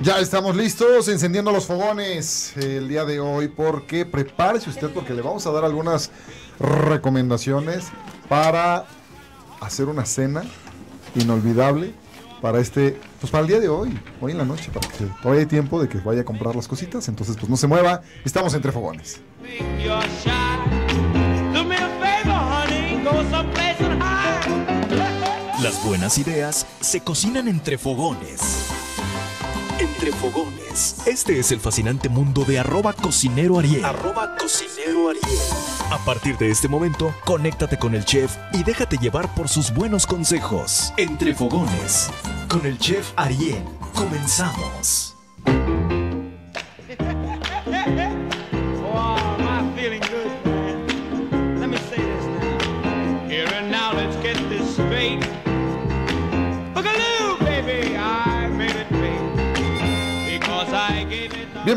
Ya estamos listos, encendiendo los fogones el día de hoy, porque prepárese usted porque le vamos a dar algunas recomendaciones para hacer una cena inolvidable para este, pues para el día de hoy, hoy en la noche, para que todavía hay tiempo de que vaya a comprar las cositas, entonces pues no se mueva, estamos entre fogones. Las buenas ideas se cocinan entre fogones. Entre fogones. Este es el fascinante mundo de arroba cocinero Ariel. cocinero Ariel. A partir de este momento, conéctate con el chef y déjate llevar por sus buenos consejos. Entre fogones. Con el chef Ariel. Comenzamos.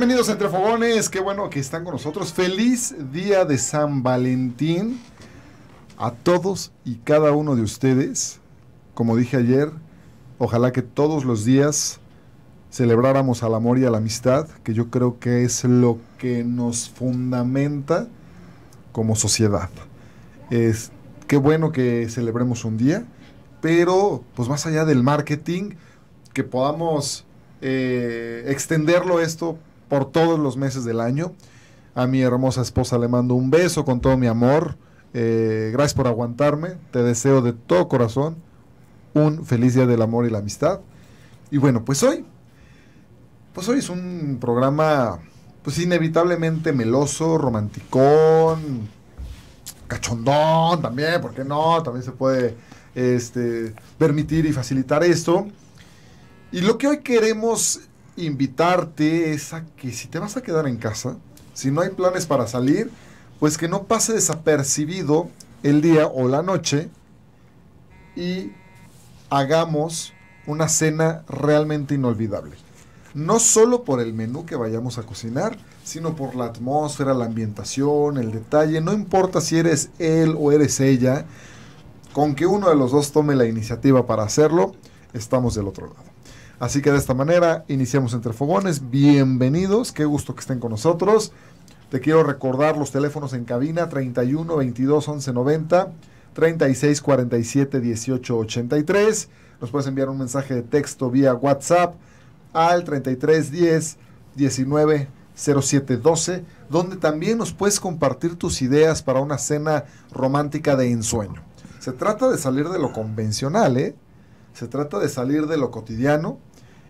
Bienvenidos Entre Fogones, qué bueno que están con nosotros. Feliz día de San Valentín a todos y cada uno de ustedes. Como dije ayer, ojalá que todos los días celebráramos al amor y a la amistad, que yo creo que es lo que nos fundamenta como sociedad. Es, qué bueno que celebremos un día, pero pues más allá del marketing, que podamos eh, extenderlo esto por todos los meses del año. A mi hermosa esposa le mando un beso con todo mi amor. Eh, gracias por aguantarme. Te deseo de todo corazón un feliz día del amor y la amistad. Y bueno, pues hoy, pues hoy es un programa, pues inevitablemente meloso, romanticón, cachondón también, porque no? También se puede este, permitir y facilitar esto. Y lo que hoy queremos invitarte es a que si te vas a quedar en casa, si no hay planes para salir, pues que no pase desapercibido el día o la noche y hagamos una cena realmente inolvidable. No solo por el menú que vayamos a cocinar, sino por la atmósfera, la ambientación, el detalle. No importa si eres él o eres ella, con que uno de los dos tome la iniciativa para hacerlo, estamos del otro lado. Así que de esta manera iniciamos Entre Fogones. Bienvenidos, qué gusto que estén con nosotros. Te quiero recordar los teléfonos en cabina 31 22 11 90 36 47 18 83. Nos puedes enviar un mensaje de texto vía WhatsApp al 33 10 19 07 12, donde también nos puedes compartir tus ideas para una cena romántica de ensueño. Se trata de salir de lo convencional, ¿eh? Se trata de salir de lo cotidiano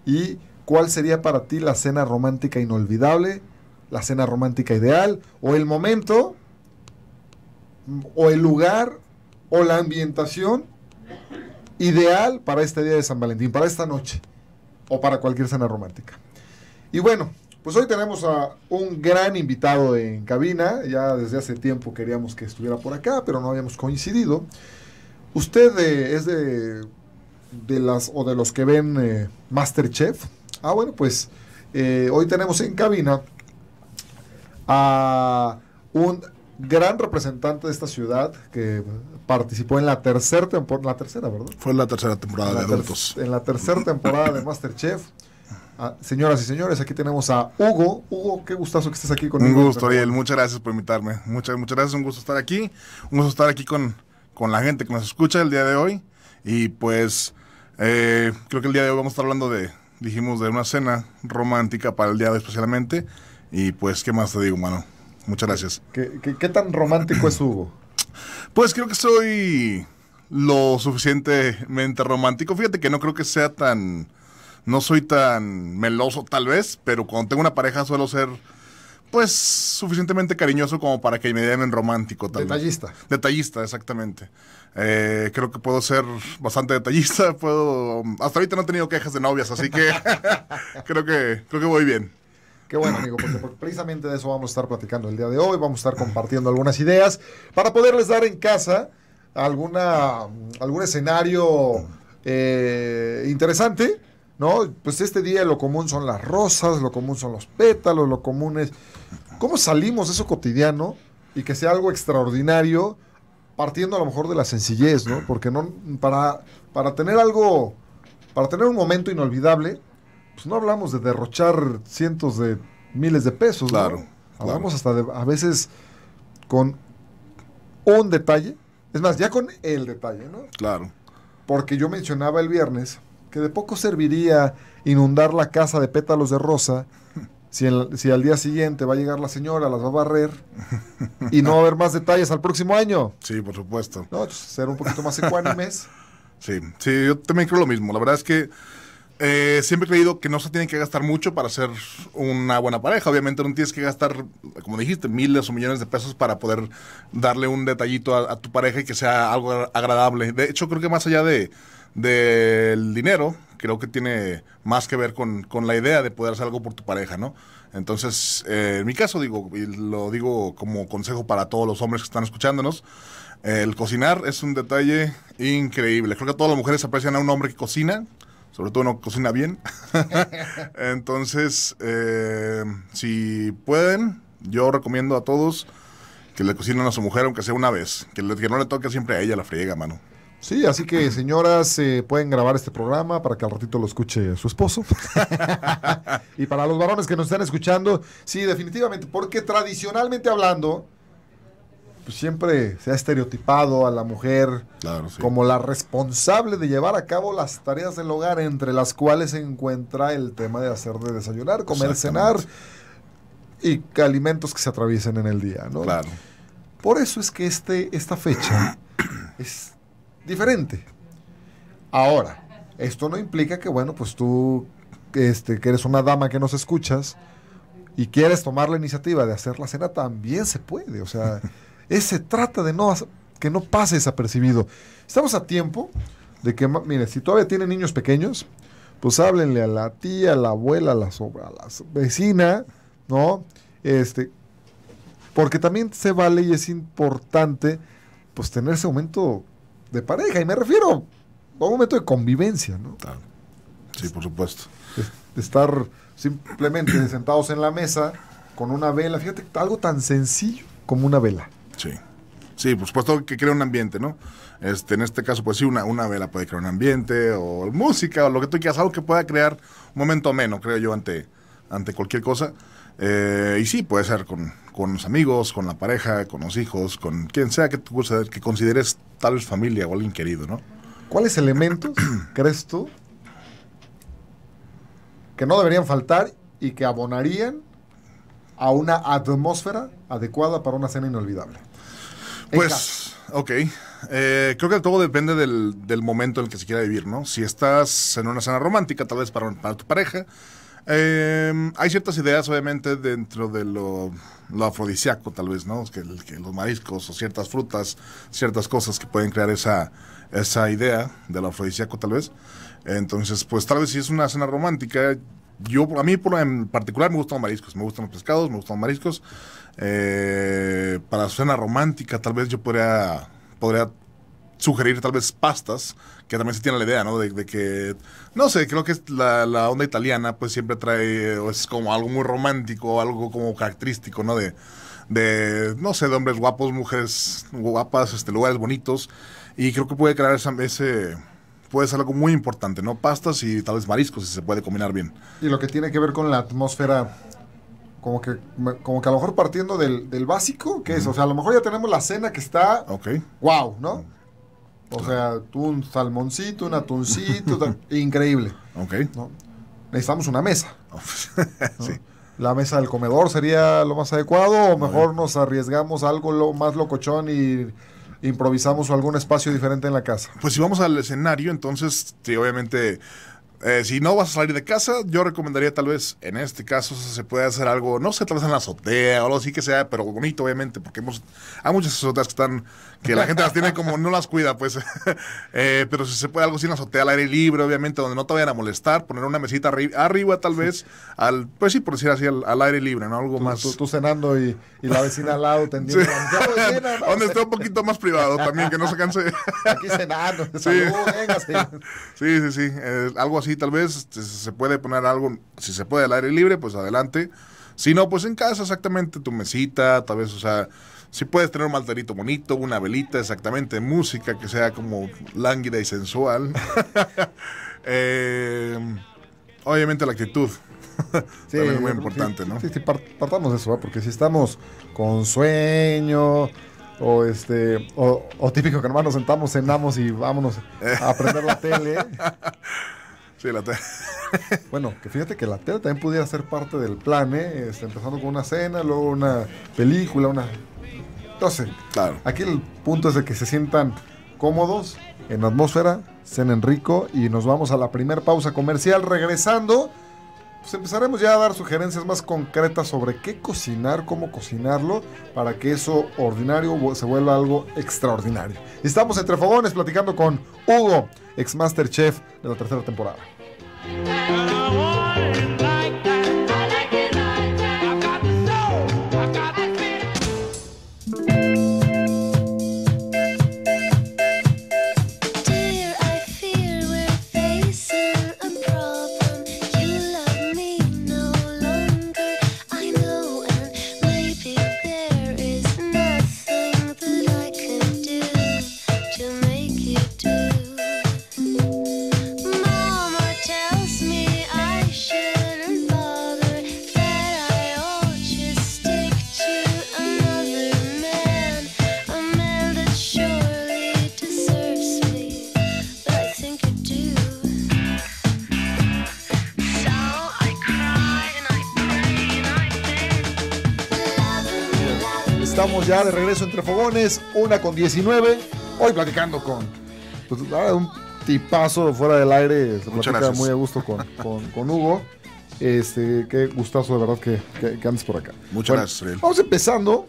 ¿Y cuál sería para ti la cena romántica inolvidable, la cena romántica ideal, o el momento, o el lugar, o la ambientación ideal para este día de San Valentín, para esta noche, o para cualquier cena romántica? Y bueno, pues hoy tenemos a un gran invitado en cabina. Ya desde hace tiempo queríamos que estuviera por acá, pero no habíamos coincidido. Usted eh, es de de las o de los que ven eh, Masterchef. Ah, bueno, pues eh, hoy tenemos en cabina a un gran representante de esta ciudad que participó en la tercera temporada, la tercera, ¿verdad? Fue la tercera temporada de adultos. en la tercera temporada de Masterchef. Ah, señoras y señores, aquí tenemos a Hugo. Hugo, qué gustazo que estés aquí conmigo. Un gusto, Ariel. Muchas gracias por invitarme. Muchas, muchas gracias. Un gusto estar aquí. Un gusto estar aquí con, con la gente que nos escucha el día de hoy. Y pues eh, creo que el día de hoy vamos a estar hablando de, dijimos, de una cena romántica para el día de especialmente. Y pues, ¿qué más te digo, mano? Muchas gracias. ¿Qué, qué tan romántico es Hugo? Pues creo que soy lo suficientemente romántico. Fíjate que no creo que sea tan... No soy tan meloso tal vez, pero cuando tengo una pareja suelo ser pues suficientemente cariñoso como para que me llamen romántico también. Detallista. Detallista, exactamente. Eh, creo que puedo ser bastante detallista, puedo... Hasta ahorita no he tenido quejas de novias, así que creo que creo que voy bien. Qué bueno, amigo, porque, precisamente de eso vamos a estar platicando el día de hoy, vamos a estar compartiendo algunas ideas para poderles dar en casa alguna, algún escenario eh, interesante ¿no? Pues este día lo común son las rosas, lo común son los pétalos, lo común es... ¿Cómo salimos de eso cotidiano y que sea algo extraordinario partiendo a lo mejor de la sencillez, ¿no? Porque no, para, para tener algo, para tener un momento inolvidable, pues no hablamos de derrochar cientos de miles de pesos, Claro. Hablamos hasta a veces con un detalle, es más, ya con el detalle, ¿no? Claro. Porque yo mencionaba el viernes que de poco serviría inundar la casa de pétalos de rosa si, al día siguiente va a llegar la señora, las va a barrer y no va a haber más detalles al próximo año. Sí, por supuesto. No, ser un poquito más ecuánimes. sí, sí, yo también creo lo mismo. La verdad es que eh, siempre he creído que no se tiene que gastar mucho para ser una buena pareja. Obviamente no tienes que gastar, como dijiste, miles o millones de pesos para poder darle un detallito a, a tu pareja y que sea algo agradable. De hecho, creo que más allá de del dinero, creo que tiene más que ver con, la idea de poder hacer algo por tu pareja, ¿no? Entonces, eh, en mi caso digo, y lo digo como consejo para todos los hombres que están escuchándonos, eh, el cocinar es un detalle increíble. Creo que todas las mujeres aprecian a un hombre que cocina, sobre todo uno que cocina bien. Entonces, eh, si pueden, yo recomiendo a todos que le cocinen a su mujer, aunque sea una vez, que, que no le toque siempre a ella la friega, mano. Sí, así que señoras, eh, pueden grabar este programa para que al ratito lo escuche su esposo. y para los varones que nos están escuchando, sí, definitivamente, porque tradicionalmente hablando, pues siempre se ha estereotipado a la mujer como la responsable de llevar a cabo las tareas del hogar, entre las cuales se encuentra el tema de hacer de desayunar, comer, cenar y alimentos que se atraviesen en el día, ¿no? Claro. Por eso es que este, esta fecha es diferente. Ahora, esto no implica que, bueno, pues tú, este, que eres una dama que nos escuchas y quieres tomar la iniciativa de hacer la cena, también se puede. O sea, se trata de no que no pase desapercibido. Estamos a tiempo de que, mire, si todavía tienen niños pequeños, pues háblenle a la tía, a la abuela, a la, sobra, a la vecina, ¿no? Este, porque también se vale y es importante, pues, tener ese momento de pareja, y me refiero a un momento de convivencia, ¿no? Sí, por supuesto. De, estar simplemente sentados en la mesa con una vela, fíjate, algo tan sencillo como una vela. Sí. Sí, por supuesto que crea un ambiente, ¿no? Este, en este caso, pues sí, una, una vela puede crear un ambiente, o música, o lo que tú quieras, algo que pueda crear un momento ameno, creo yo, ante, ante cualquier cosa. Eh, y sí, puede ser con, los amigos, con la pareja, con los hijos, con quien sea que, tú, que consideres tal vez familia o alguien querido, ¿no? ¿Cuáles elementos crees tú que no deberían faltar y que abonarían a una atmósfera adecuada para una cena inolvidable? pues, ok. Eh, creo que todo depende del, del, momento en el que se quiera vivir, ¿no? Si estás en una cena romántica, tal vez para, para tu pareja, Em, hay ciertas ideas, obviamente, dentro de lo, lo afrodisíaco, tal vez, ¿no? Que, los mariscos o ciertas frutas, ciertas cosas que pueden crear esa, esa idea de lo afrodisíaco, tal vez. Entonces, pues tal vez si es una cena romántica, yo, a mí por, en particular me gustan los mariscos, me gustan los pescados, me gustan los mariscos. para eh, para cena romántica, tal vez yo podría, podría sugerir tal vez pastas, que también se tiene la idea, ¿no? De, que, no sé, creo que la, la, onda italiana pues siempre trae, o es como algo muy romántico, algo como característico, ¿no? De, no sé, de hombres guapos, mujeres guapas, este, lugares bonitos, y creo que puede crear ese puede ser algo muy importante, ¿no? Pastas y tal vez mariscos, si se puede combinar bien. Y lo que tiene que ver con la atmósfera, como que, como que a lo mejor partiendo del, básico, que es, o sea, a lo mejor ya tenemos la cena que está, okay. wow, ¿no? Mm. O sea, un salmoncito, un atuncito, increíble. Ok. Necesitamos una mesa. La mesa del comedor sería lo más adecuado o mejor nos arriesgamos algo lo, más locochón y improvisamos algún espacio diferente en la casa. Pues si vamos al escenario, entonces, sí, obviamente eh, si no vas a salir de casa, yo recomendaría tal vez, en este caso, se puede hacer algo, no sé, tal vez en la azotea o algo así que sea, pero bonito, obviamente, porque hemos, hay muchas azoteas que están, que la gente las tiene como, no las cuida, pues. Eh, pero si se puede algo así en la azotea, al aire libre, obviamente, donde no te vayan a molestar, poner una mesita arriba, tal vez, al, pues sí, por decir así, al, aire libre, ¿no? Algo más. Tú, cenando y, la vecina al lado tendiendo. donde esté un poquito más privado también, que no se canse. Aquí cenando, sí. venga, sí. sí, sí, eh, algo así tal vez, este, se puede poner algo, si se puede al aire libre, pues adelante. Si no, pues en casa exactamente, tu mesita, tal vez, o sea, si puedes tener un altarito bonito, una velita, exactamente, música que sea como lánguida y sensual. Eh, obviamente la actitud. sí, También es muy importante, ¿no? partamos eso, porque si estamos con sueño, o este o, típico que nomás nos sentamos, cenamos y vámonos a aprender la tele. Sí, la tele. bueno, que fíjate que la tele también pudiera ser parte del plan, ¿eh? Este, empezando con una cena, luego una película, una... Entonces, claro. aquí el punto es de que se sientan cómodos, en atmósfera, en rico y nos vamos a la primera pausa comercial regresando pues empezaremos ya a dar sugerencias más concretas sobre qué cocinar, cómo cocinarlo, para que eso ordinario se vuelva algo extraordinario. Estamos entre fogones platicando con Hugo, ex Chef de la tercera temporada. ya de regreso entre fogones, una con 19. Hoy platicando con pues, un tipazo fuera del aire. Se Muchas gracias. muy a gusto con, con, Hugo. Este, qué gustazo de verdad que, que, andes por acá. Muchas gracias, Vamos empezando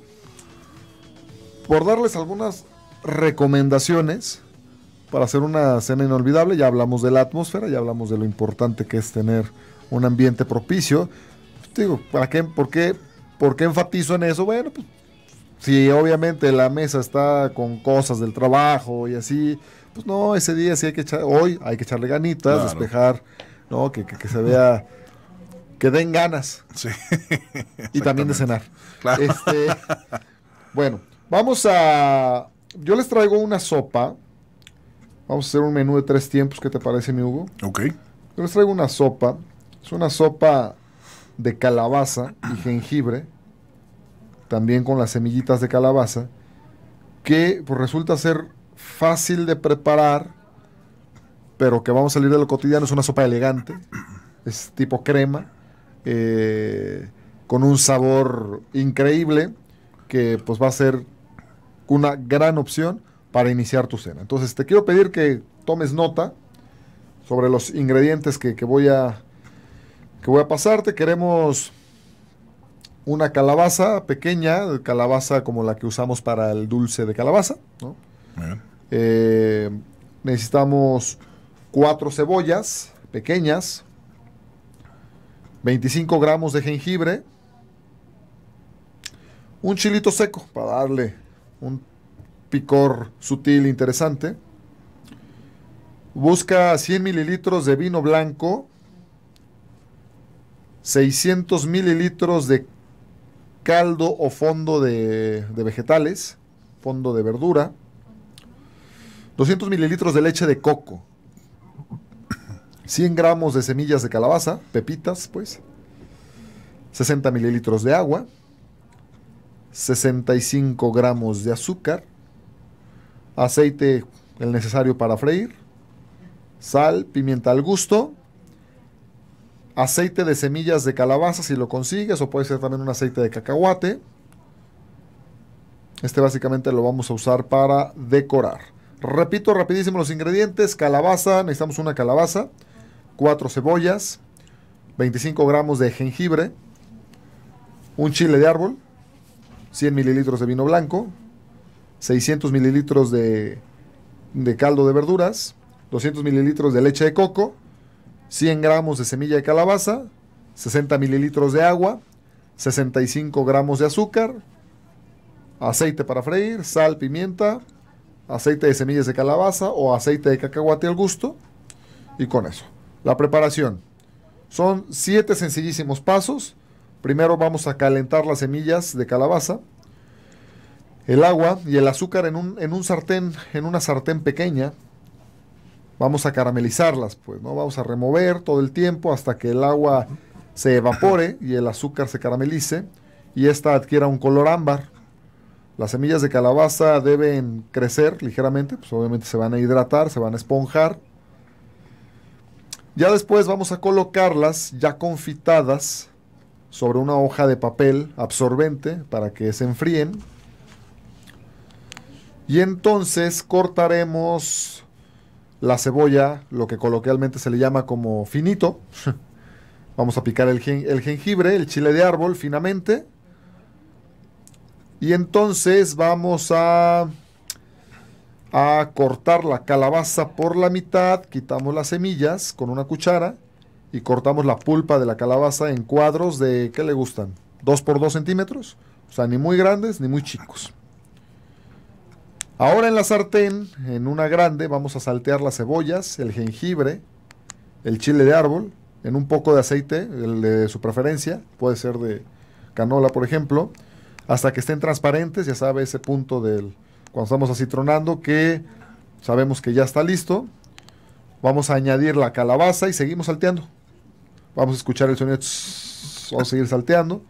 por darles algunas recomendaciones para hacer una cena inolvidable. Ya hablamos de la atmósfera, ya hablamos de lo importante que es tener un ambiente propicio. Te digo, ¿para qué? ¿Por qué? ¿Por qué enfatizo en eso? Bueno, pues si obviamente la mesa está con cosas del trabajo y así, pues no, ese día sí hay que echar, hoy hay que echarle ganitas, despejar, ¿no? Que, que, se vea, que den ganas. Sí. Y también de cenar. Este, bueno, vamos a, yo les traigo una sopa. Vamos a hacer un menú de tres tiempos, ¿qué te parece, mi Hugo? Ok. Yo les traigo una sopa. Es una sopa de calabaza y jengibre también con las semillitas de calabaza, que pues, resulta ser fácil de preparar, pero que vamos a salir de lo cotidiano, es una sopa elegante, es tipo crema, eh, con un sabor increíble, que pues va a ser una gran opción para iniciar tu cena. Entonces te quiero pedir que tomes nota sobre los ingredientes que voy a que voy a pasarte. Queremos una calabaza pequeña, calabaza como la que usamos para el dulce de calabaza. Eh, necesitamos cuatro cebollas pequeñas, 25 gramos de jengibre, un chilito seco para darle un picor sutil interesante. Busca 100 mililitros de vino blanco, 600 mililitros de caldo o fondo de, vegetales, fondo de verdura, 200 mililitros de leche de coco, 100 gramos de semillas de calabaza, pepitas, pues, 60 mililitros de agua, 65 gramos de azúcar, aceite el necesario para freír, sal, pimienta al gusto, aceite de semillas de calabaza si lo consigues, o puede ser también un aceite de cacahuate. Este básicamente lo vamos a usar para decorar. Repito rapidísimo los ingredientes. Calabaza, necesitamos una calabaza, Cuatro cebollas, 25 gramos de jengibre, un chile de árbol, 100 mililitros de vino blanco, 600 mililitros de, de caldo de verduras, 200 mililitros de leche de coco, 100 gramos de semilla de calabaza, 60 mililitros de agua, 65 gramos de azúcar, aceite para freír, sal, pimienta, aceite de semillas de calabaza o aceite de cacahuate al gusto y con eso. La preparación. Son 7 sencillísimos pasos. Primero vamos a calentar las semillas de calabaza, el agua y el azúcar en un, en un sartén, en una sartén pequeña, vamos a caramelizarlas, pues, ¿no? Vamos a remover todo el tiempo hasta que el agua se evapore y el azúcar se caramelice y esta adquiera un color ámbar. Las semillas de calabaza deben crecer ligeramente, pues obviamente se van a hidratar, se van a esponjar. Ya después vamos a colocarlas ya confitadas sobre una hoja de papel absorbente para que se enfríen. Y entonces cortaremos la cebolla, lo que coloquialmente se le llama como finito. Vamos a picar el, jengibre, el chile de árbol finamente. Y entonces vamos a, a cortar la calabaza por la mitad, quitamos las semillas con una cuchara y cortamos la pulpa de la calabaza en cuadros de, ¿qué le gustan? 2 por 2 centímetros. O sea, ni muy grandes ni muy chicos. Ahora en la sartén, en una grande, vamos a saltear las cebollas, el jengibre, el chile de árbol, en un poco de aceite, el de su preferencia, puede ser de canola, por ejemplo, hasta que estén transparentes, ya sabe ese punto del cuando estamos acitronando que sabemos que ya está listo. Vamos a añadir la calabaza y seguimos salteando. Vamos a escuchar el sonido. vamos a seguir salteando.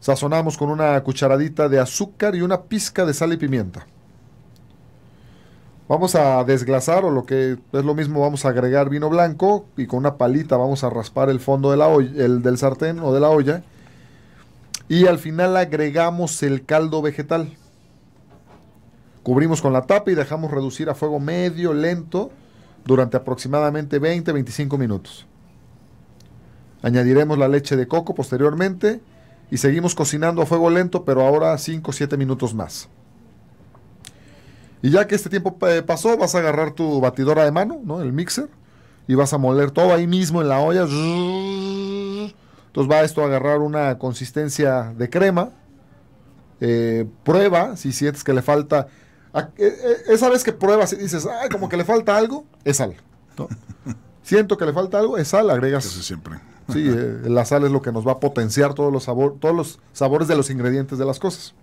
Sazonamos con una cucharadita de azúcar y una pizca de sal y pimienta. Vamos a desglasar o lo que es lo mismo, vamos a agregar vino blanco y con una palita vamos a raspar el fondo del sartén o de la olla. Y al final agregamos el caldo vegetal. Cubrimos con la tapa y dejamos reducir a fuego medio, lento, durante aproximadamente 20-25 minutos. Añadiremos la leche de coco posteriormente y seguimos cocinando a fuego lento, pero ahora 5-7 minutos más. Y ya que este tiempo eh, pasó, vas a agarrar tu batidora de mano, ¿no? El mixer. Y vas a moler todo ahí mismo en la olla. Entonces va esto a agarrar una consistencia de crema. Eh, prueba si sientes que le falta. Ah, eh, esa vez que pruebas y dices, ah, como que le falta algo, es sal. Siento que le falta algo, es sal, agregas. Eso siempre. Sí, la sal es lo que nos va a potenciar todos los, sabor, todos los sabores de los ingredientes de las cosas.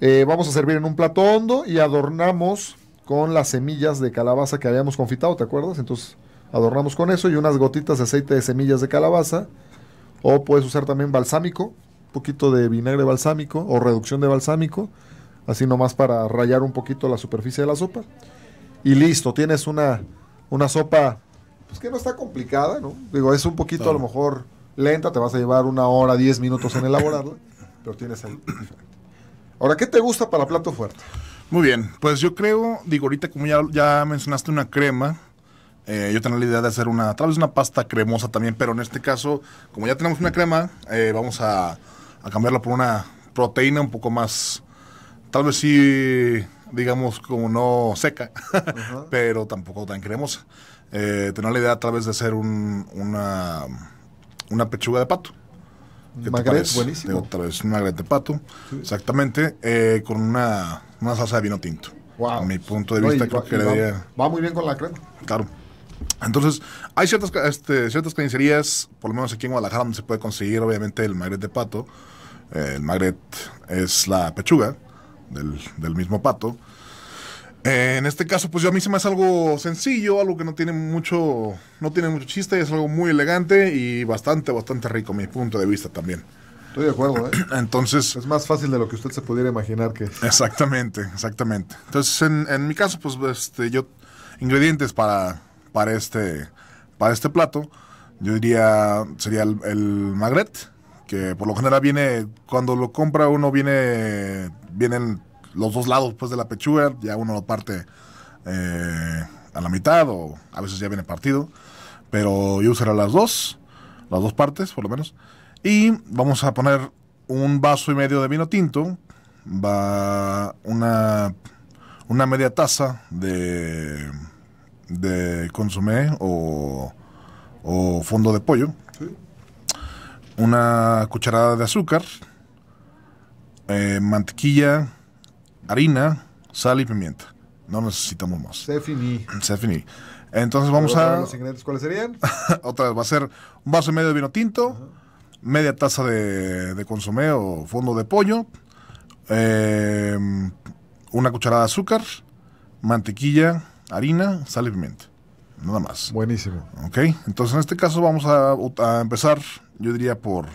Eh, vamos a servir en un plato hondo y adornamos con las semillas de calabaza que habíamos confitado, ¿te acuerdas? Entonces adornamos con eso y unas gotitas de aceite de semillas de calabaza. O puedes usar también balsámico, un poquito de vinagre balsámico o reducción de balsámico, así nomás para rayar un poquito la superficie de la sopa. Y listo, tienes una, una sopa pues que no está complicada, ¿no? Digo, es un poquito a lo mejor lenta, te vas a llevar una hora, diez minutos en elaborarla, pero tienes el Ahora, ¿qué te gusta para plato fuerte? Muy bien, pues yo creo, digo, ahorita como ya, mencionaste una crema, eh, yo tenía la idea de hacer una, tal vez una pasta cremosa también, pero en este caso, como ya tenemos una crema, eh, vamos a, cambiarla por una proteína un poco más, tal vez sí, digamos, como no seca, pero tampoco tan cremosa. Eh, tenía la idea a través de hacer una, una pechuga de pato. Magret, buenísimo. otra vez, un magret de pato, exactamente, eh, con una, salsa de vino tinto. Wow. A mi punto de vista, va, muy bien con la crema. Claro. Entonces, hay ciertas, este, ciertas carnicerías, por lo menos aquí en Guadalajara, donde se puede conseguir, obviamente, el magret de pato. Eh, el magret es la pechuga del, del mismo pato. Eh, en este caso, pues yo a mí se me hace algo sencillo, algo que no tiene mucho, no tiene mucho chiste, es algo muy elegante y bastante, bastante rico, mi punto de vista también. Estoy de acuerdo, ¿eh? Entonces. Es más fácil de lo que usted se pudiera imaginar que. Exactamente, exactamente. Entonces, en, mi caso, pues, este, yo. Ingredientes para, para este. Para este plato. Yo diría. Sería el, el magret. Que por lo general viene. Cuando lo compra uno viene. Vienen los dos lados pues, de la pechuga, ya uno lo parte eh, a la mitad o a veces ya viene partido, pero yo usaré las dos, las dos partes por lo menos. Y vamos a poner un vaso y medio de vino tinto, va una, una media taza de, de consomé o, o fondo de pollo, una cucharada de azúcar, eh, mantequilla, harina, sal y pimienta. No necesitamos más. Se finí. Entonces vamos a... cuáles serían? otra vez, va a ser un vaso y medio de vino tinto, media taza de, de, consomé o fondo de pollo, eh, una cucharada de azúcar, mantequilla, harina, sal y pimienta. Nada más. Buenísimo. Ok, entonces en este caso vamos a, a empezar, yo diría, por...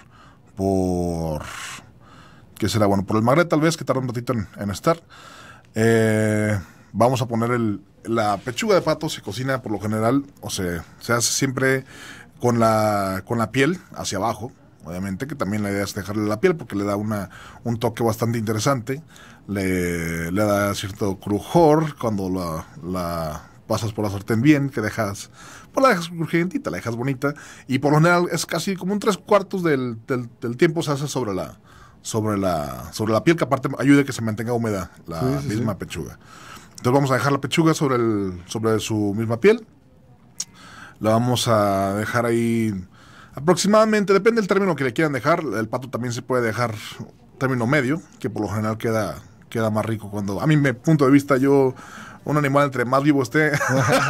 por que será bueno. Por el Magret tal vez, que tarda un ratito en, estar. Eh, vamos a poner la pechuga de pato, se cocina por lo general, o sea, se hace siempre con la, con la piel hacia abajo. Obviamente que también la idea es dejarle la piel porque le da una, un toque bastante interesante. Le, da cierto crujor cuando la, pasas por la sartén bien, que dejas, pues la dejas crujientita, la dejas bonita, y por lo general es casi como un tres cuartos del, del tiempo se hace sobre la, sobre la, sobre la piel, que aparte ayuda a que se mantenga húmeda la misma pechuga. Entonces vamos a dejar la pechuga sobre, el, sobre su misma piel. La vamos a dejar ahí aproximadamente, depende del término que le quieran dejar. El pato también se puede dejar término medio, que por lo general queda, queda más rico. Cuando, a mi punto de vista, yo, un animal entre más vivo esté,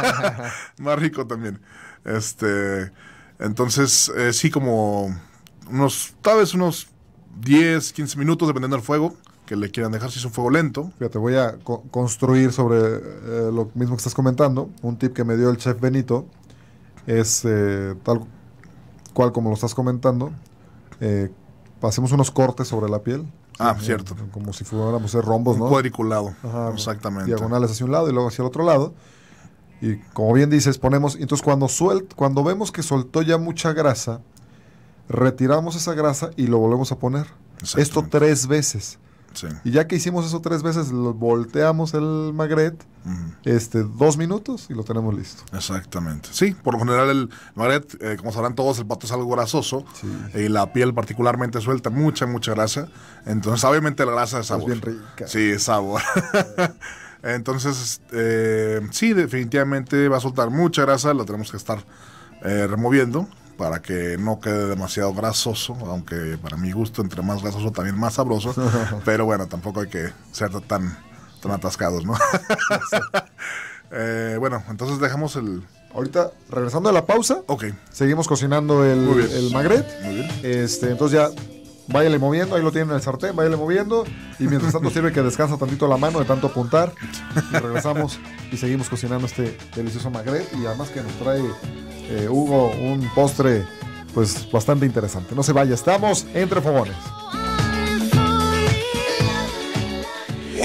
más rico también. Este, entonces, eh, sí, como unos, tal vez unos 10, 15 minutos, dependiendo del fuego que le quieran dejar si es un fuego lento. Fíjate, voy a construir sobre eh, lo mismo que estás comentando. Un tip que me dio el chef Benito es eh, tal cual como lo estás comentando. Eh, hacemos unos cortes sobre la piel. Ah, cierto. Eh, como si fuéramos rombos, ¿no? Cuadriculado. Exactamente. Diagonales hacia un lado y luego hacia el otro lado. Y como bien dices, ponemos. Entonces, cuando suelt, cuando vemos que soltó ya mucha grasa, retiramos esa grasa y lo volvemos a poner. Esto tres veces. Y ya que hicimos eso tres veces, volteamos el magret este, dos minutos y lo tenemos listo. Exactamente. Sí, por lo general el magret, eh, como sabrán todos, el pato es algo grasoso y la piel particularmente suelta mucha, mucha grasa. Entonces, obviamente la grasa es sabor. Es rica. Sí, es sabor. Entonces, este, sí, definitivamente va a soltar mucha grasa, Lo tenemos que estar eh, removiendo para que no quede demasiado grasoso, aunque para mi gusto entre más grasoso también más sabroso, pero bueno, tampoco hay que ser tan, tan atascados, ¿no? Eh, bueno, entonces dejamos el... Ahorita, regresando a la pausa, okay. seguimos cocinando el, el magret. Muy bien. Este, entonces ya váyale moviendo, ahí lo tienen en el sartén, váyale moviendo. Y mientras tanto sirve que descansa tantito la mano de tanto apuntar. Y regresamos y seguimos cocinando este delicioso magret. Y además que nos trae eh, Hugo un postre pues bastante interesante. No se vaya, estamos entre fogones.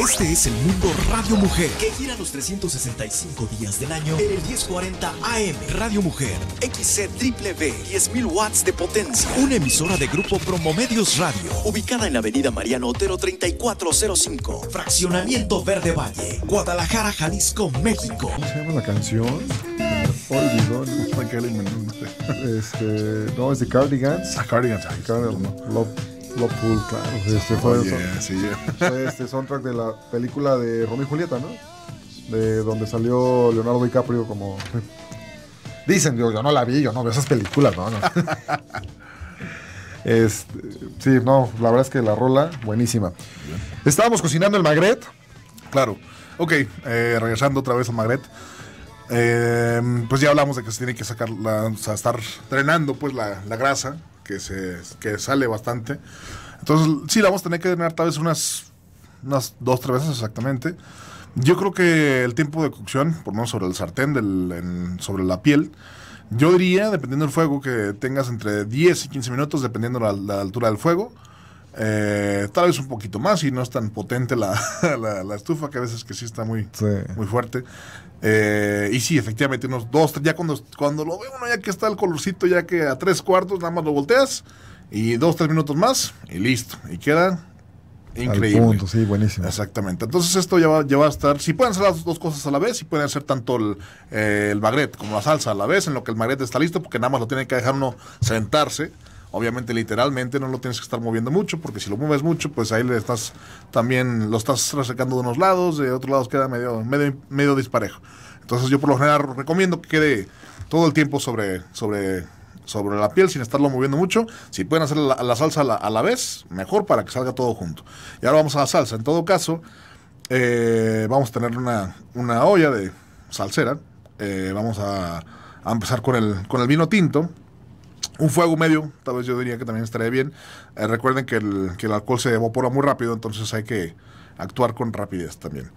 Este es el mundo Radio Mujer, que gira los 365 días del año en el 1040 AM. Radio Mujer, XCW, 10.000 watts de potencia. Una emisora de Grupo Promomedios Radio, ubicada en avenida Mariano Otero 3405, Fraccionamiento Verde Valle, Guadalajara, Jalisco, México. ¿Cómo se llama la canción? Olvidó, no, este, no, es de Cardigans. Ah, Cardigans. Cardigans, Love. Liverpool, claro. Este fue el este soundtrack de la película de Romeo y Julieta, ¿no? De donde salió Leonardo DiCaprio como. Dicen, yo, no la vi, yo no veo esas películas, no, este, sí, no, la verdad es que la rola, buenísima. Estábamos cocinando el magret. Claro. Ok, eh, regresando otra vez a magret. Eh, pues ya hablamos de que se tiene que sacar, la, o sea, estar drenando pues la grasa que, se, que sale bastante. Entonces, sí, la vamos a tener que tener tal vez unas, unas dos, tres veces exactamente. Yo creo que el tiempo de cocción, por no sobre el sartén, del, sobre la piel, yo diría, dependiendo del fuego, que tengas entre 10 y 15 minutos, dependiendo la altura del fuego. Eh, tal vez un poquito más y no es tan potente la, estufa, que a veces que sí está muy, muy fuerte. Eh, y sí, efectivamente, unos dos, ya cuando, cuando lo ve uno, ya que está el colorcito, ya que a tres cuartos nada más lo volteas y dos, tres minutos más y listo. Y queda increíble. sí, buenísimo. Exactamente. Entonces esto ya va, a estar, si pueden hacer las dos cosas a la vez, si pueden hacer tanto eh, el, magret como la salsa a la vez, en lo que el magret está listo, porque nada más lo tiene que dejar uno sentarse Obviamente, literalmente, no lo tienes que estar moviendo mucho, porque si lo mueves mucho, pues ahí le estás también, lo estás resecando de unos lados, de otros lados queda medio, medio, medio disparejo. Entonces, yo por lo general recomiendo que quede todo el tiempo sobre, sobre, sobre la piel sin estarlo moviendo mucho. Si pueden hacer la, salsa a la, vez, mejor para que salga todo junto. Y ahora vamos a la salsa. En todo caso, eh, vamos a tener una, una olla de salsera. Eh, vamos a, a empezar con el, con el vino tinto un fuego medio, tal vez yo diría que también estaría bien. Eh, recuerden que el, que el, alcohol se evapora muy rápido, entonces hay que actuar con rapidez también.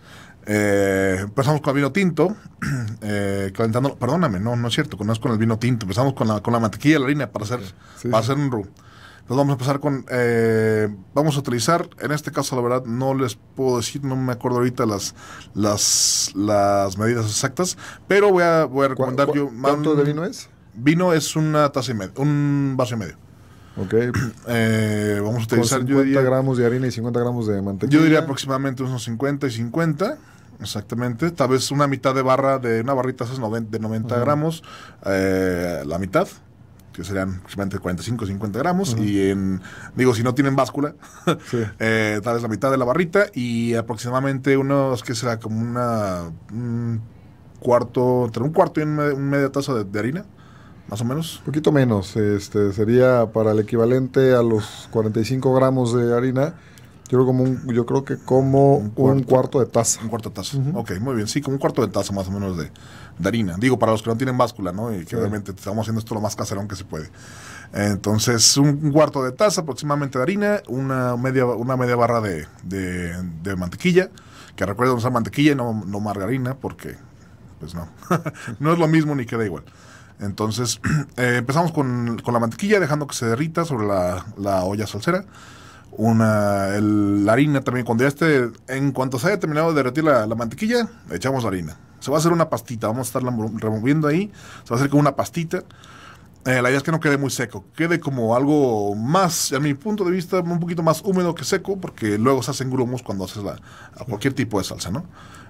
Eh, empezamos con el vino tinto, eh, perdóname, no, no es cierto, no es con el vino tinto, empezamos con la, con la mantequilla y la harina para hacer, para un roux. Entonces vamos a empezar con, eh, vamos a utilizar, en este caso la verdad no les puedo decir, no me acuerdo ahorita las, las, medidas exactas, pero voy a, voy a recomendar yo... ¿Cuánto de vino es? Vino es una taza y medio, un vaso y medio. Ok. Eh, vamos a utilizar. 50 gramos de harina y 50 gramos de mantequilla. Yo diría aproximadamente unos 50 y 50. Exactamente. Tal vez una mitad de barra, de una barrita de 90 gramos, eh, la mitad que serían aproximadamente 45 50 gramos. Y en, digo, si no tienen báscula, eh, tal vez la mitad de la barrita y aproximadamente unos, que será como una, un cuarto, entre un cuarto y un, media taza de harina más o menos? Un poquito menos, este, sería para el equivalente a los 45 gramos de harina, yo creo, como yo creo que como un cuarto, de taza. Un cuarto de taza. Ok, muy bien. Sí, como un cuarto de taza más o menos de, harina. Digo, para los que no tienen báscula, ¿no? Y que obviamente estamos haciendo esto lo más caserón que se puede. Entonces, un cuarto de taza aproximadamente de harina, una media, una media barra de, mantequilla, que recuerden usar mantequilla y no, no margarina, porque, pues no, no es lo mismo ni queda igual. Entonces eh, empezamos con, la mantequilla, dejando que se derrita sobre la, olla salsera. Una, la harina también, cuando ya esté, en cuanto se haya terminado de derretir la, mantequilla, echamos la harina. Se va a hacer una pastita, vamos a estar removiendo ahí, se va a hacer como una pastita. Eh, la idea es que no quede muy seco, quede como algo más, a mi punto de vista, un poquito más húmedo que seco, porque luego se hacen grumos cuando haces cualquier tipo de salsa, ¿no?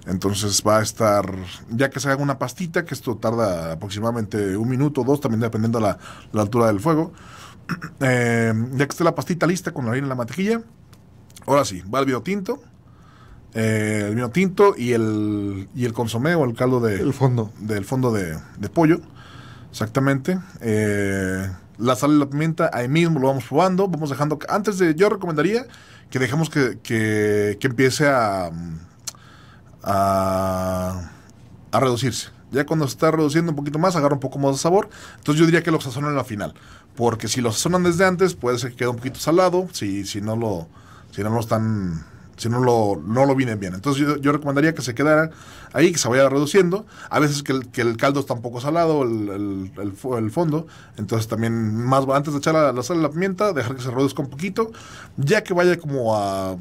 Entonces va a estar, ya que se haga una pastita, que esto tarda aproximadamente un minuto o dos, también dependiendo la, la altura del fuego. Eh, ya que esté la pastita lista con la harina y la mantequilla, ahora sí, va el vino tinto. Eh, el vino tinto y el, y el consomé o el caldo de, fondo. del fondo de, pollo. Exactamente. Eh, la sal y la pimienta ahí mismo lo vamos probando. Vamos dejando. Antes de. Yo recomendaría que dejemos que, que empiece a a, a reducirse. Ya cuando se está reduciendo un poquito más, agarra un poco más de sabor. Entonces yo diría que lo sazonan en la final. Porque si lo sazonan desde antes, puede ser que quede un poquito salado. Si, si no lo. Si no lo están. Si no lo, no lo vienen bien. Entonces yo, recomendaría que se quedara ahí, que se vaya reduciendo. A veces que el, el caldo está un poco salado, el, fondo. Entonces también más antes de echar la, la sal y la pimienta, dejar que se reduzca un poquito. Ya que vaya como a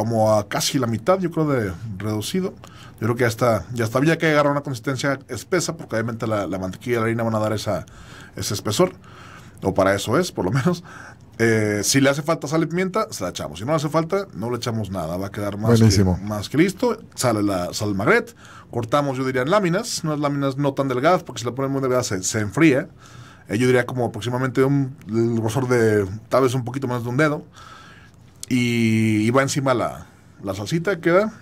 como a casi la mitad, yo creo, de reducido. Yo creo que ya está, ya está, ya que agarrar una consistencia espesa, porque obviamente la, mantequilla y la harina van a dar esa, ese espesor, o para eso es, por lo menos. Eh, si le hace falta sal y pimienta, se la echamos. Si no le hace falta, no le echamos nada. Va a quedar más, que, más que listo. Sale la sal magret. Cortamos, yo diría, en láminas. Unas láminas no tan delgadas, porque si la ponen muy delgada se, se enfría. Eh, yo diría como aproximadamente un grosor de tal vez un poquito más de un dedo y, va encima la, la salsita, queda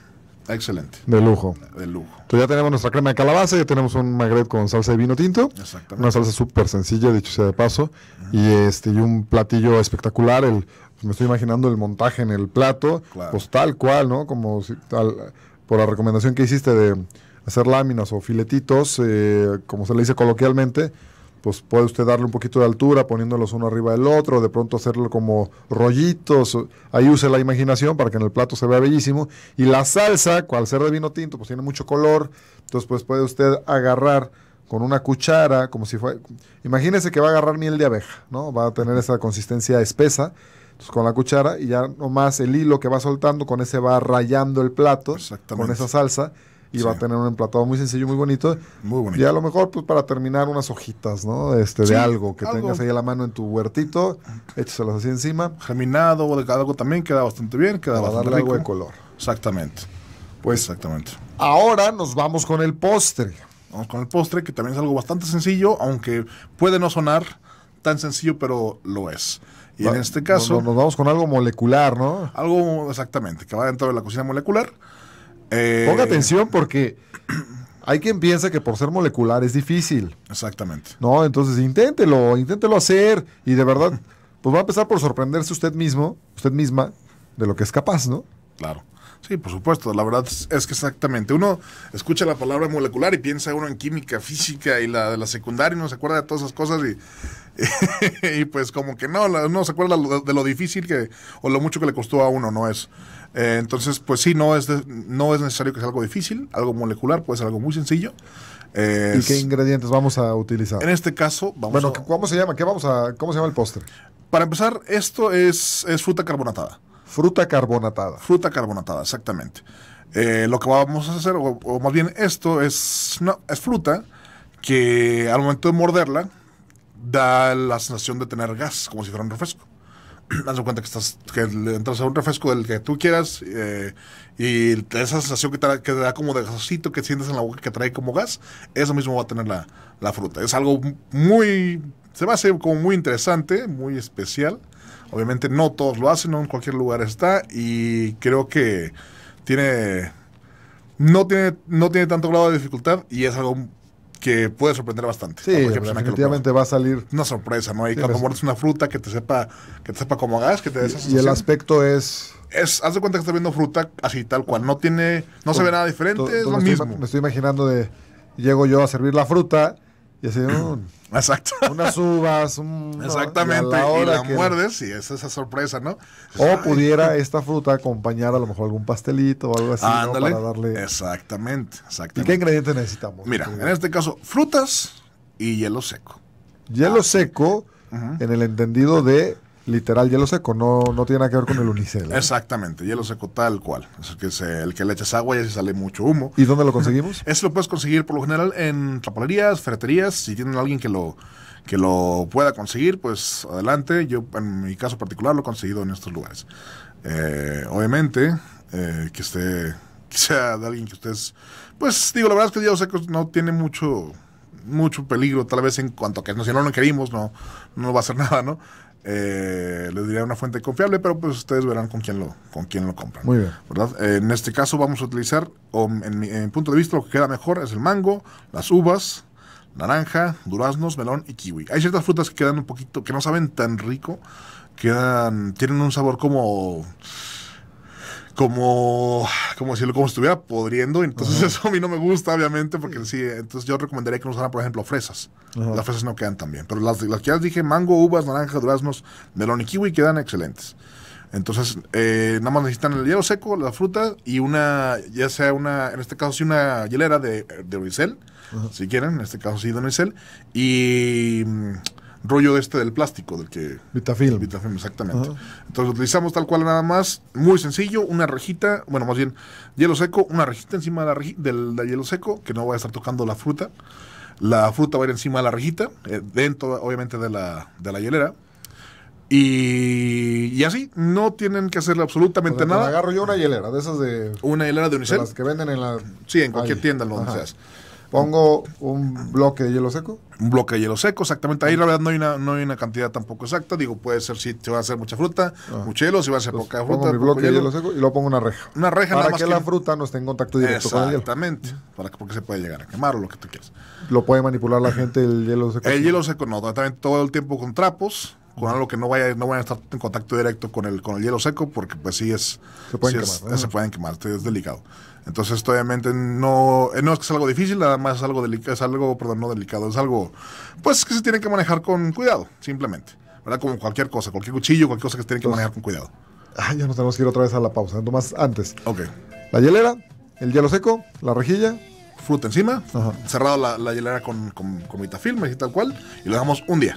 excelente. De lujo. De lujo. Entonces ya tenemos nuestra crema de calabaza, ya tenemos un magret con salsa de vino tinto. Exactamente. Una salsa súper sencilla, dicho sea de paso. Y este un platillo espectacular, el me estoy imaginando el montaje en el plato, pues tal cual, ¿no? Como tal, por la recomendación que hiciste de hacer láminas o filetitos, eh, como se le dice coloquialmente, pues puede usted darle un poquito de altura poniéndolos uno arriba del otro, de pronto hacerlo como rollitos, ahí use la imaginación para que en el plato se vea bellísimo. Y la salsa, cual ser de vino tinto, pues tiene mucho color, entonces pues puede usted agarrar con una cuchara, como si fuera, imagínese que va a agarrar miel de abeja, ¿no? Va a tener esa consistencia espesa, entonces pues, con la cuchara y ya nomás el hilo que va soltando, con ese va rayando el plato, con esa salsa y va a tener un emplatado muy sencillo, muy bonito. Muy bonito. Y a lo mejor, pues para terminar, unas hojitas, ¿no? Este, de algo que tengas ahí a la mano en tu huertito, échaselas así encima. Germinado o de algo también queda bastante bien, queda para darle rico. algo de color. Exactamente. Pues exactamente. Ahora nos vamos con el postre. Vamos con el postre, que también es algo bastante sencillo, aunque puede no sonar tan sencillo, pero lo es. Y en este caso. nos vamos con algo molecular, ¿no? Algo, exactamente, que va dentro de la cocina molecular. Eh, Ponga atención porque hay quien piensa que por ser molecular es difícil. Exactamente. No, entonces inténtelo, inténtelo hacer y de verdad, pues va a empezar por sorprenderse usted mismo, usted misma, de lo que es capaz, ¿no? Claro. Sí, por supuesto, la verdad es que exactamente. Uno escucha la palabra molecular y piensa uno en química, física y la de la secundaria y no se acuerda de todas esas cosas y, pues como que no, no se acuerda de lo difícil que o lo mucho que le costó a uno, no es. Eh, entonces, pues sí, no es, no es necesario que sea algo difícil, algo molecular puede ser algo muy sencillo. ¿Y qué ingredientes vamos a utilizar? En este caso, vamos bueno, ¿cómo se llama? ¿Qué vamos a, ¿Cómo se llama el postre? Para empezar, esto es fruta carbonatada. Fruta carbonatada. Fruta carbonatada, exactamente. Eh, lo que vamos a hacer, o, más bien esto, es, es fruta que al momento de morderla da la sensación de tener gas, como si fuera un refresco. das cuenta que, estás, que entras a un refresco del que tú quieras eh, y esa sensación que te, da como de gasosito que sientes en la boca que trae como gas, eso mismo va a tener la, la fruta. Es algo muy, se va a hacer como muy interesante, muy especial. Obviamente no todos lo hacen, no en cualquier lugar está y creo que tiene no tiene no tiene tanto grado de dificultad y es algo que puede sorprender bastante. Sí, definitivamente va a salir una sorpresa, ¿no? Y cuando una fruta que te sepa que te sepa cómo hagas, que te des Y el aspecto es es haz de cuenta que estás viendo fruta así tal cual, no tiene no se ve nada diferente, es lo mismo. me estoy imaginando de llego yo a servir la fruta y así, Exacto. unas uvas, un, Exactamente, y, la, muerdes y es esa sorpresa, ¿no? O pudiera esta fruta acompañar a lo mejor algún pastelito o algo así para darle... Exactamente, exactamente. ¿Y qué ingredientes necesitamos? Mira, en este caso, frutas y hielo seco. Hielo ah, seco, en el entendido de Literal, hielo seco, no, no tiene nada que ver con el unicel. ¿eh? Exactamente, hielo seco tal cual. Es el que, el que le echas agua y así sale mucho humo. ¿Y dónde lo conseguimos? Eso lo puedes conseguir por lo general en chapolerías, ferreterías. Si tienen alguien que lo, que lo pueda conseguir, pues adelante. Yo, en mi caso particular, lo he conseguido en estos lugares. Eh, obviamente, eh, que esté, sea de alguien que ustedes. Pues digo, la verdad es que hielo seco no tiene mucho mucho peligro, tal vez en cuanto a que si no lo queremos, no, no va a ser nada, ¿no? eh, les diría una fuente confiable, pero pues ustedes verán con quién lo, con quién lo compran. Muy bien. Eh, en este caso vamos a utilizar, en, mi, punto de vista, lo que queda mejor es el mango, las uvas, naranja, duraznos, melón y kiwi. Hay ciertas frutas que quedan un poquito, que no saben tan rico, quedan, tienen un sabor como como, como decirlo, como estuviera podriendo. Entonces eso a mí no me gusta, obviamente, porque sí, entonces yo recomendaría que no usaran, por ejemplo, fresas. Las fresas no quedan tan bien. Pero las, las que ya dije, mango, uvas, naranjas, duraznos, melón y kiwi quedan excelentes. Entonces, eh, nada más necesitan el hielo seco, la fruta y una, ya sea una, en este caso sí, una hielera de, de si quieren, en este caso sí de unicel, y mm, rollo de este del plástico, del que... Vitafilm. Vitafilm, exactamente. Entonces utilizamos tal cual nada más, muy sencillo, una rejita, bueno, más bien hielo seco, una rejita encima de la del, hielo seco, que no va a estar tocando la fruta. La fruta va a ir encima de la rejita, eh, dentro obviamente de la, de la hielera. Y, así, no tienen que hacerle absolutamente nada. Agarro yo una hielera, de esas de... Una hielera de unicel. las que venden en la... Sí, en cualquier tienda, lo donde seas. Pongo un bloque de hielo seco. Un bloque de hielo seco, exactamente. Ahí la verdad no hay una, no hay una cantidad tampoco exacta. Digo, puede ser si te va a hacer mucha fruta, ah. mucho hielo, si va a hacer poca fruta. Pongo bloque de hielo seco y lo pongo una reja. Una reja Para que, la fruta no esté en contacto directo con el hielo. Exactamente. Para que, porque se puede llegar a quemar o lo que tú quieras. ¿Lo puede manipular la gente el hielo seco? El hielo seco no, también todo el tiempo con trapos con algo que no vaya no vaya a estar en contacto directo con el con el hielo seco porque pues sí es se pueden quemar se pueden quemar es delicado entonces, obviamente, eh, no, es que es algo difícil, nada más es algo delicado, es algo, perdón, no delicado, es algo, pues, que se tiene que manejar con cuidado, simplemente. ¿Verdad? Como cualquier cosa, cualquier cuchillo, cualquier cosa que se tiene que pues, manejar con cuidado. Ah, ya nos tenemos que ir otra vez a la pausa, nomás antes. Ok. La hielera, el hielo seco, la rejilla. Fruta encima, cerrado la, hielera con, con, con mitafilm, así tal cual, y lo dejamos un día.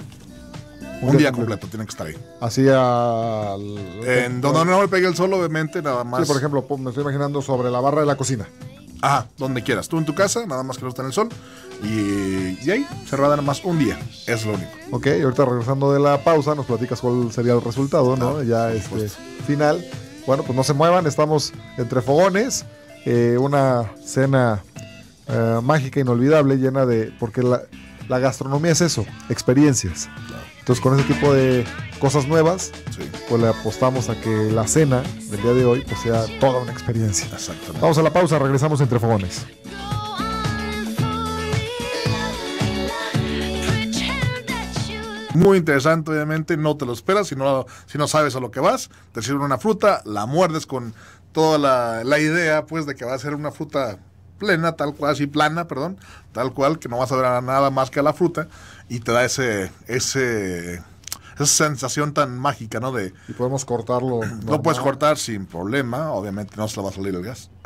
Un, día, completo. tiene que estar ahí. Así al... En donde no le pegue el sol, obviamente, nada más. Sí, por ejemplo, me estoy imaginando sobre la barra de la cocina. Ajá, donde quieras. Tú en tu casa, nada más que no está en el sol. Y, y ahí cerrada nada más un día. Es lo único. Ok, y ahorita regresando de la pausa, nos platicas cuál sería el resultado, ¿no? Ah, ya este final. Bueno, pues no se muevan, estamos entre fogones. Eh, una cena eh, mágica, inolvidable, llena de. Porque la, la gastronomía es eso, experiencias. Claro. Entonces con ese tipo de cosas nuevas, pues le apostamos a que la cena del día de hoy pues sea toda una experiencia. Vamos a la pausa, regresamos entre fogones. Muy interesante, obviamente, no te lo esperas, si no, si no sabes a lo que vas, te sirven una fruta, la muerdes con toda la, idea, pues, de que va a ser una fruta plena, tal cual, así plana, perdón, tal cual, que no vas a ver nada más que a la fruta, y te da ese, ese, esa sensación tan mágica, ¿no? De, y podemos cortarlo. no Lo puedes cortar sin problema, obviamente no se le va a salir el gas.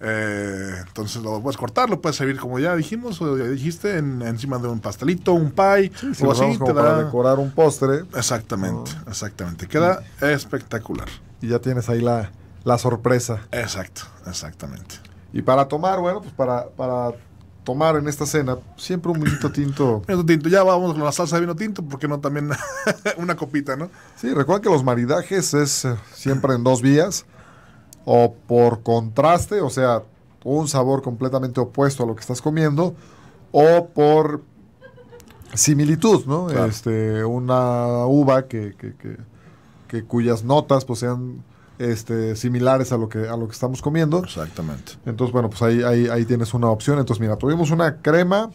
Eh, entonces lo puedes cortar, lo puedes servir como ya dijimos, o dijiste, encima de un pastelito, un pie, o así. Te para decorar un postre. Exactamente, ah. exactamente. Queda espectacular. Y ya tienes ahí la, sorpresa. Exacto, exactamente. Y para tomar, bueno, pues para, para tomar en esta cena, siempre un vinito tinto. Vinito tinto, ya vamos con la salsa de vino tinto, porque no también una copita, no? Sí, recuerda que los maridajes es eh, siempre en dos vías, o por contraste, o sea, un sabor completamente opuesto a lo que estás comiendo, o por similitud, ¿no? Este, una uva que, que, que cuyas notas pues sean este, similares a lo que a lo que estamos comiendo. Exactamente. Entonces, bueno, pues ahí, ahí, tienes una opción. Entonces, mira, tuvimos una crema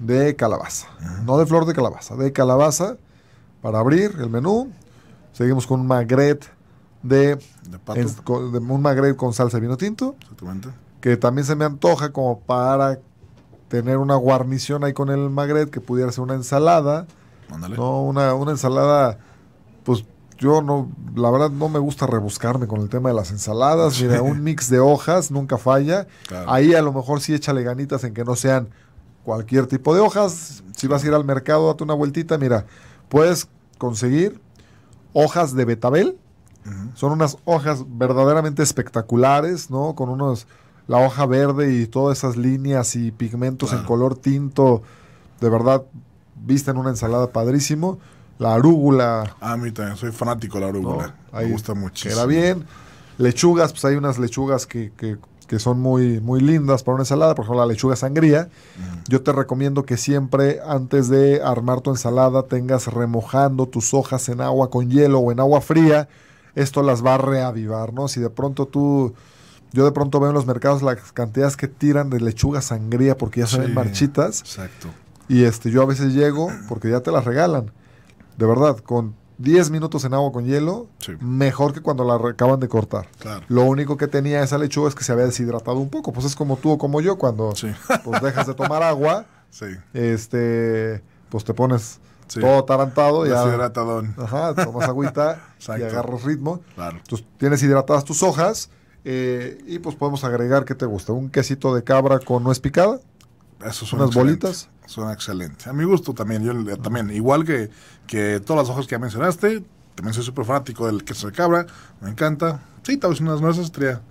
de calabaza. No de flor de calabaza, de calabaza para abrir el menú. Seguimos con un magret de, de, un magret con salsa de vino tinto. Exactamente. Que también se me antoja como para tener una guarnición ahí con el magret que pudiera ser una ensalada. No, una, una ensalada pues yo no, la verdad no me gusta rebuscarme con el tema de las ensaladas. Mira, un mix de hojas nunca falla. Ahí a lo mejor sí échale ganitas en que no sean cualquier tipo de hojas. Si vas a ir al mercado, date una vueltita. Mira, puedes conseguir hojas de betabel. Son unas hojas verdaderamente espectaculares, ¿no? Con unos, la hoja verde y todas esas líneas y pigmentos en color tinto. De verdad, vista en una ensalada padrísimo la arúgula. Ah, a mí también, soy fanático de la arúgula. me gusta muchísimo. Queda bien. Lechugas, pues hay unas lechugas que, son muy, muy lindas para una ensalada, por ejemplo la lechuga sangría. Yo te recomiendo que siempre antes de armar tu ensalada tengas remojando tus hojas en agua con hielo o en agua fría. Esto las va a reavivar, ¿no? Si de pronto tú... Yo de pronto veo en los mercados las cantidades que tiran de lechuga sangría porque ya son marchitas. Exacto. Y este, yo a veces llego porque ya te las regalan de verdad, con 10 minutos en agua con hielo, mejor que cuando la acaban de cortar. Lo único que tenía esa lechuga es que se había deshidratado un poco. Pues es como tú o como yo, cuando pues, dejas de tomar agua, este, pues te pones todo tarantado. Deshidratadón. ajá, tomas agüita y agarras ritmo. Claro. tienes hidratadas tus hojas eh, y pues podemos agregar, ¿qué te gusta? Un quesito de cabra con nuez picada. Eso unas bolitas. Son excelentes. A mi gusto también, yo también, igual que, que todas las hojas que ya mencionaste, también soy súper fanático del queso de cabra, me encanta. Sí, tal vez unas nueces estaría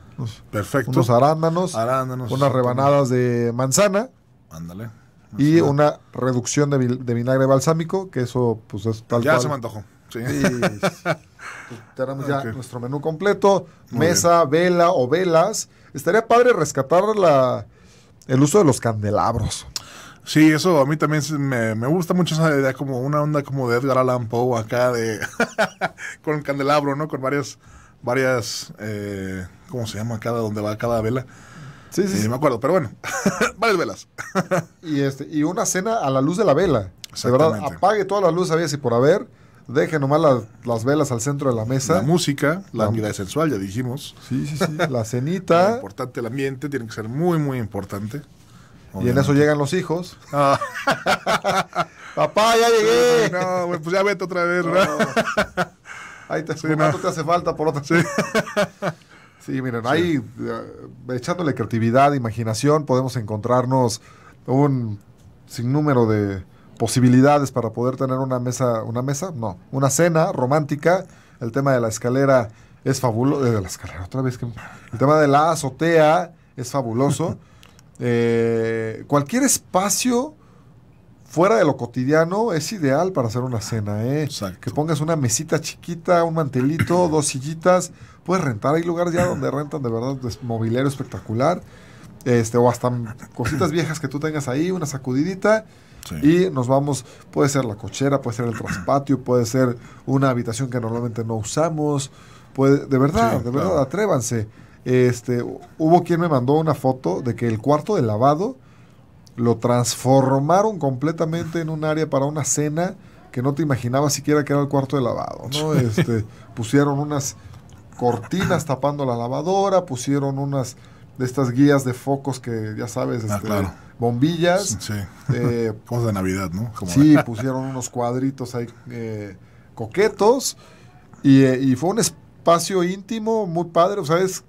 perfecto. Unos arándanos, arándanos unas rebanadas de manzana. Ándale. Y una reducción de, vinagre balsámico, que eso pues es tal ya Ya se me antojó. tenemos ya nuestro menú completo, mesa, vela o velas. Estaría padre rescatar la, el uso de los candelabros. Sí, eso a mí también me, me, gusta mucho esa idea, como una onda como de Edgar Allan Poe acá, de con el candelabro, ¿no? Con varias, varias, eh, ¿cómo se llama? Cada, donde va cada vela. Sí, sí, me acuerdo, pero bueno, varias velas. y, este, y una cena a la luz de la vela. De verdad, apague todas las luces, había si por haber. Deje nomás las velas al centro de la mesa. La música, la, la mirada sensual, ya dijimos. Sí, sí, sí. la cenita. importante el ambiente, tiene que ser muy, muy importante. Y en eso llegan los hijos. Ah. Papá, ya llegué. No, pues ya vete otra vez, ¿verdad? Ahí te, te hace falta por otra. Sí, sí miren, ahí eh, echándole creatividad, imaginación, podemos encontrarnos un sinnúmero de posibilidades para poder tener una mesa, una mesa, no, una cena romántica. El tema de la escalera es fabuloso. Eh, de la vez El tema de la azotea es fabuloso. Eh, cualquier espacio fuera de lo cotidiano es ideal para hacer una cena, ¿eh? Que pongas una mesita chiquita, un mantelito, dos sillitas. Puedes rentar, hay lugares ya donde rentan de verdad es pues, mobiliario espectacular. Este, o hasta cositas viejas que tú tengas ahí, una sacudidita. Y nos vamos, puede ser la cochera, puede ser el traspatio, puede ser una habitación que normalmente no usamos. Puede, de verdad, de verdad, atrévanse. Este, hubo quien me mandó una foto de que el cuarto de lavado lo transformaron completamente en un área para una cena que no te imaginabas siquiera que era el cuarto de lavado, ¿no? Este, pusieron unas cortinas tapando la lavadora, pusieron unas de estas guías de focos que ya sabes, ah, este, bombillas. Sí. Eh, de Navidad, ¿no? sí, pusieron unos cuadritos ahí eh, coquetos y, eh, y, fue un espacio íntimo muy padre, o sea, es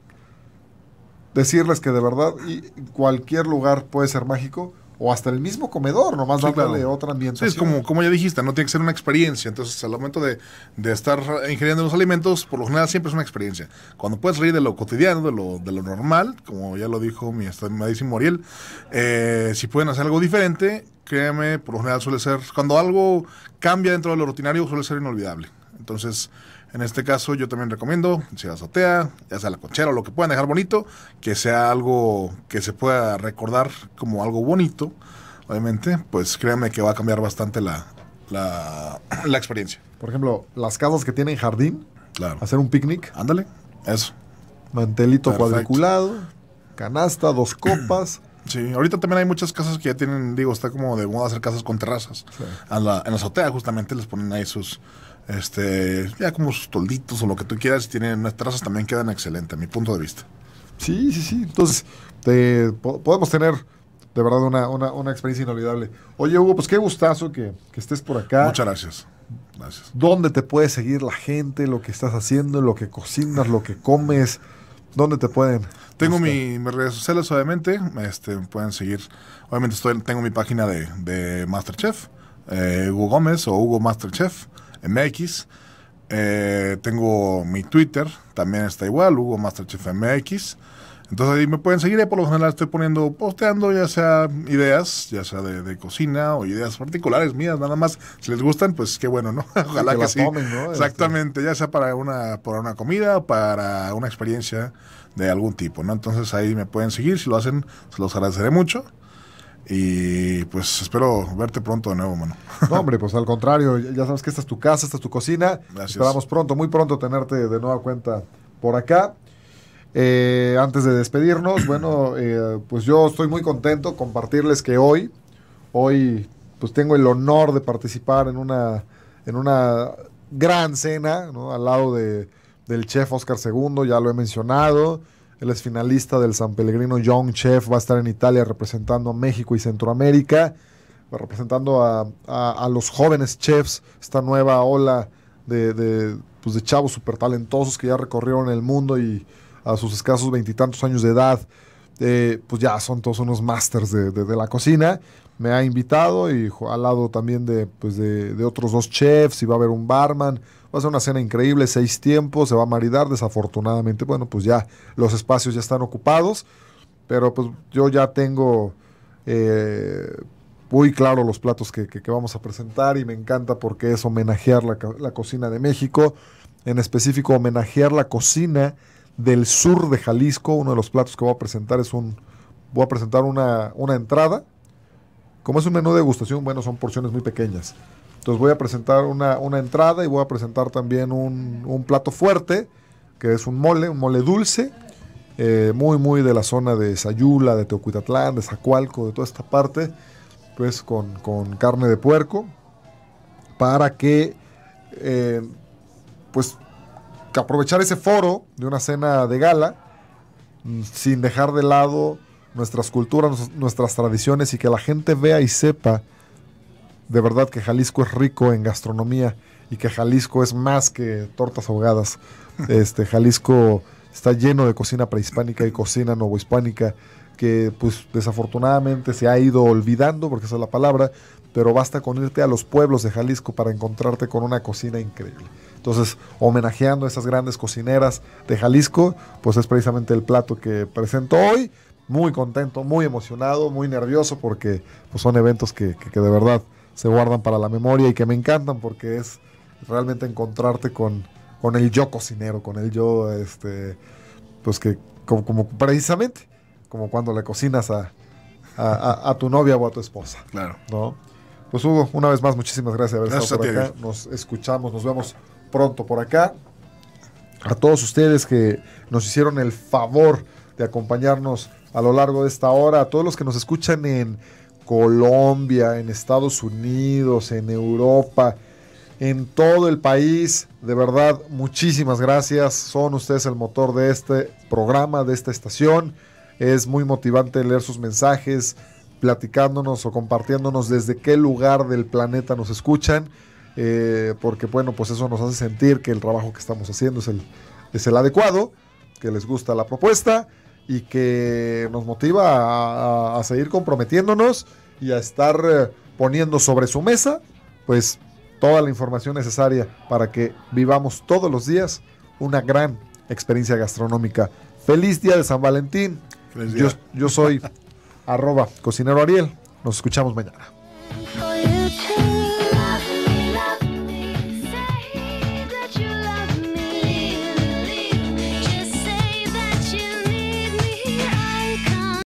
decirles que de verdad cualquier lugar puede ser mágico o hasta el mismo comedor, nomás sí, dándole claro. otra ambientación. Sí, es como, como ya dijiste, no tiene que ser una experiencia. Entonces, al momento de, estar ingiriendo los alimentos, por lo general siempre es una experiencia. Cuando puedes reír de lo cotidiano, de lo, de lo normal, como ya lo dijo mi estimadísimo Ariel, eh, si pueden hacer algo diferente, créeme, por lo general suele ser, cuando algo cambia dentro de lo rutinario, suele ser inolvidable. Entonces, en este caso, yo también recomiendo, si la azotea, ya sea la cochera o lo que puedan dejar bonito, que sea algo que se pueda recordar como algo bonito, obviamente, pues créanme que va a cambiar bastante la, la, experiencia. Por ejemplo, las casas que tienen jardín, claro. hacer un picnic. Ándale, eso. Mantelito cuadriculado, canasta, dos copas. Sí, ahorita también hay muchas casas que ya tienen, digo, está como de moda hacer casas con terrazas. en la azotea justamente les ponen ahí sus, este, ya como sus tolditos o lo que tú quieras, tienen unas trazas también quedan excelentes, a mi punto de vista. Sí, sí, sí. Entonces, podemos tener de verdad una, experiencia inolvidable. Oye, Hugo, pues qué gustazo que, estés por acá. Muchas gracias. Gracias. ¿Dónde te puede seguir la gente, lo que estás haciendo, lo que cocinas, lo que comes? ¿Dónde te pueden? Tengo este? mis redes sociales, obviamente. Este, pueden seguir. Obviamente estoy, tengo mi página de, Masterchef, eh, Hugo Gómez o Hugo Masterchef. MX. Eh, tengo mi Twitter, también está igual, Hugo Masterchef MX. Entonces ahí me pueden seguir, por lo general estoy poniendo, posteando ya sea ideas, ya sea de, cocina o ideas particulares mías, nada más. Si les gustan, pues qué bueno, ¿no? Ojalá que, sí. Este. Exactamente, ya sea para una, para una comida o para una experiencia de algún tipo, ¿no? Entonces ahí me pueden seguir, si lo hacen, se los agradeceré mucho. Y pues espero verte pronto de nuevo, mano. No, hombre, pues al contrario, ya sabes que esta es tu casa, esta es tu cocina. Esperamos pronto, muy pronto tenerte de nueva cuenta por acá. Eh, antes de despedirnos, bueno, eh, pues yo estoy muy contento compartirles que hoy, hoy, pues tengo el honor de participar en una, en una gran cena, Al lado de, del chef Oscar II, ya lo he mencionado. Él es finalista del San Pellegrino Young Chef, va a estar en Italia representando a México y Centroamérica, representando a, los jóvenes chefs, esta nueva ola de, pues, chavos súper talentosos que ya recorrieron el mundo y a sus escasos veintitantos años de edad, eh, pues ya son todos unos másters de, la cocina. Me ha invitado y al lado también de, pues de otros dos chefs y va a haber un barman. Va a ser una cena increíble, seis tiempos, se va a maridar, desafortunadamente, bueno, pues ya los espacios ya están ocupados, pero pues yo ya tengo eh, muy claro los platos que, vamos a presentar y me encanta porque es homenajear la, cocina de México, en específico homenajear la cocina del sur de Jalisco. Uno de los platos que voy a presentar es un, voy a presentar una, una entrada. Como es un menú de degustación, bueno, son porciones muy pequeñas entonces voy a presentar una, entrada y voy a presentar también un, plato fuerte, que es un mole, un mole dulce, eh, muy, muy de la zona de Sayula, de Teocuitatlán, de Zacualco, de toda esta parte, pues con, carne de puerco, para que, eh, pues, que aprovechar ese foro de una cena de gala, sin dejar de lado nuestras culturas, nuestras tradiciones y que la gente vea y sepa de verdad que Jalisco es rico en gastronomía y que Jalisco es más que tortas ahogadas. Este, Jalisco está lleno de cocina prehispánica y cocina novohispánica que pues desafortunadamente se ha ido olvidando, porque esa es la palabra, pero basta con irte a los pueblos de Jalisco para encontrarte con una cocina increíble. Entonces, homenajeando a esas grandes cocineras de Jalisco, pues es precisamente el plato que presento hoy. Muy contento, muy emocionado, muy nervioso, porque pues, son eventos que de verdad se guardan para la memoria y que me encantan porque es realmente encontrarte con, con el yo cocinero, con el yo, este, pues que como, precisamente, como cuando le cocinas a, tu novia o a tu esposa. Claro. ¿no? Pues Hugo, una vez más, muchísimas gracias por acá. Nos escuchamos, nos vemos pronto por acá. A todos ustedes que nos hicieron el favor de acompañarnos a lo largo de esta hora, a todos los que nos escuchan en Colombia, en Estados Unidos, en Europa, en todo el país. De verdad, muchísimas gracias. Son ustedes el motor de este programa, de esta estación. Es muy motivante leer sus mensajes, platicándonos o compartiéndonos desde qué lugar del planeta nos escuchan. Eh, porque bueno, pues eso nos hace sentir que el trabajo que estamos haciendo es el adecuado, que les gusta la propuesta y que nos motiva a, seguir comprometiéndonos y a estar eh, poniendo sobre su mesa, pues toda la información necesaria para que vivamos todos los días una gran experiencia gastronómica. Feliz día de San Valentín. Yo, yo soy arroba cocinero Ariel. Nos escuchamos mañana.